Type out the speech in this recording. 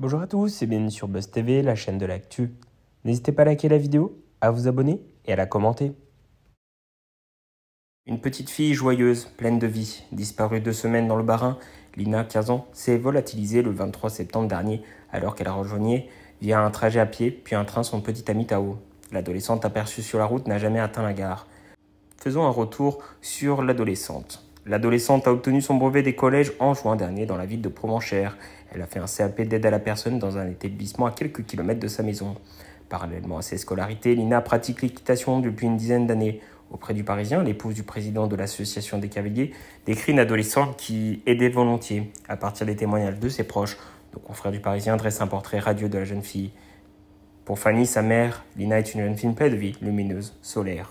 Bonjour à tous et bienvenue sur Buzz TV, la chaîne de l'actu. N'hésitez pas à liker la vidéo, à vous abonner et à la commenter. Une petite fille joyeuse, pleine de vie, disparue deux semaines dans le barin, Lina, 15 ans, s'est volatilisée le 23 septembre dernier alors qu'elle rejoignait via un trajet à pied puis un train son petit ami Tao. L'adolescente aperçue sur la route n'a jamais atteint la gare. Faisons un retour sur l'adolescente. L'adolescente a obtenu son brevet des collèges en juin dernier dans la ville de Provenchère. Elle a fait un CAP d'aide à la personne dans un établissement à quelques kilomètres de sa maison. Parallèlement à ses scolarités, Lina pratique l'équitation depuis une dizaine d'années. Auprès du Parisien, l'épouse du président de l'association des cavaliers décrit une adolescente qui aidait volontiers. À partir des témoignages de ses proches, nos confrères du Parisien dresse un portrait radieux de la jeune fille. Pour Fanny, sa mère, Lina est une jeune fille pleine de vie, lumineuse, solaire.